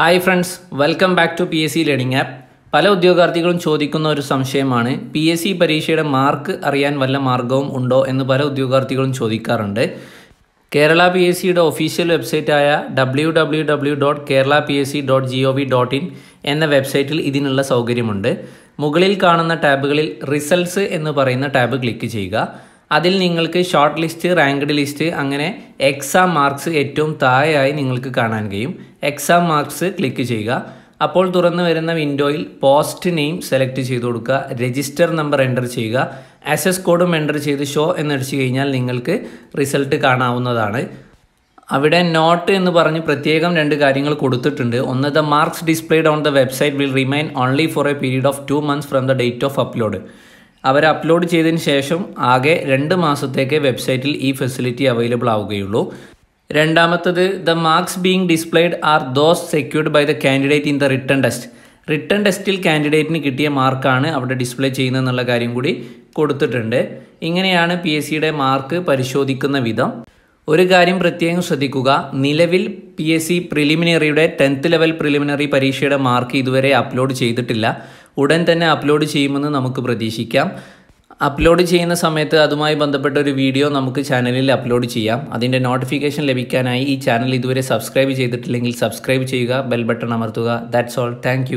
hi friends welcome back to P S C learning app പല ഉദ്യോഗാർത്ഥികളും ചോദിക്കുന്ന ഒരു സംശയമാണ് പി എസ് സി പരീക്ഷയുടെ മാർക്ക് അറിയാൻ വല്ല മാർഗവും ഉണ്ടോ എന്ന് പല ഉദ്യോഗാർത്ഥികളും ചോദിക്കാറുണ്ട് കേരള പി എസ് സിയുടെ ഒഫീഷ്യൽ വെബ്സൈറ്റായ W W W dot Kerala P S C dot G O V dot in എന്ന വെബ്സൈറ്റിൽ ഇതിനുള്ള സൗകര്യമുണ്ട് മുകളിൽ കാണുന്ന ടാബുകളിൽ റിസൾട്ട്സ് എന്ന് പറയുന്ന ടാബ് ക്ലിക്ക് ചെയ്യുക അതിൽ നിങ്ങൾക്ക് ഷോർട്ട് ലിസ്റ്റ് റാങ്ക്ഡ് ലിസ്റ്റ് അങ്ങനെ എക്സാം മാർക്സ് ഏറ്റവും താഴെയായി നിങ്ങൾക്ക് കാണാൻ കഴിയും എക്സാം മാർക്സ് ക്ലിക്ക് ചെയ്യുക അപ്പോൾ തുറന്നു വരുന്ന വിൻഡോയിൽ പോസ്റ്റ് നെയിം സെലക്ട് ചെയ്ത് കൊടുക്കുക രജിസ്റ്റർ നമ്പർ എൻ്റർ ചെയ്യുക എസ് എസ് കോഡും എൻ്റർ ചെയ്ത് ഷോ എന്നടിച്ചു കഴിഞ്ഞാൽ നിങ്ങൾക്ക് റിസൾട്ട് കാണാവുന്നതാണ് അവിടെ നോട്ട് എന്ന് പറഞ്ഞ് പ്രത്യേകം രണ്ട് കാര്യങ്ങൾ കൊടുത്തിട്ടുണ്ട് ഒന്ന് the marks displayed on the website will remain only for a period of two months from the date of upload അവർ അപ്ലോഡ് ചെയ്തതിന് ശേഷം ആകെ രണ്ട് മാസത്തേക്ക് വെബ്സൈറ്റിൽ ഈ ഫെസിലിറ്റി അവൈലബിൾ ആവുകയുള്ളൂ രണ്ടാമത്തത് the marks being displayed are those secured by the candidate in the written test written ടെസ്റ്റിൽ കാൻഡിഡേറ്റിന് കിട്ടിയ മാർക്കാണ് അവിടെ ഡിസ്പ്ലേ ചെയ്യുന്നതെന്നുള്ള കാര്യം കൂടി കൊടുത്തിട്ടുണ്ട് ഇങ്ങനെയാണ് പി എസ് സിയുടെ മാർക്ക് പരിശോധിക്കുന്ന വിധം ഒരു കാര്യം പ്രത്യേകം ശ്രദ്ധിക്കുക നിലവിൽ പി എസ് സി പ്രിലിമിനറിയുടെ ടെൻത്ത് ലെവൽ പ്രിലിമിനറി പരീക്ഷയുടെ മാർക്ക് ഇതുവരെ അപ്ലോഡ് ചെയ്തിട്ടില്ല ഉടൻ തന്നെ അപ്ലോഡ് ചെയ്യുമെന്ന് നമുക്ക് പ്രതീക്ഷിക്കാം അപ്ലോഡ് ചെയ്യുന്ന സമയത്ത് അതുമായി ബന്ധപ്പെട്ട ഒരു വീഡിയോ നമുക്ക് ചാനലിൽ അപ്ലോഡ് ചെയ്യാം അതിൻ്റെ നോട്ടിഫിക്കേഷൻ ലഭിക്കാനായി ഈ ചാനൽ ഇതുവരെ സബ്സ്ക്രൈബ് ചെയ്തിട്ടില്ലെങ്കിൽ സബ്സ്ക്രൈബ് ചെയ്യുക ബെൽ ബട്ടൺ അമർത്തുക ദാറ്റ്സ് ഓൾ താങ്ക്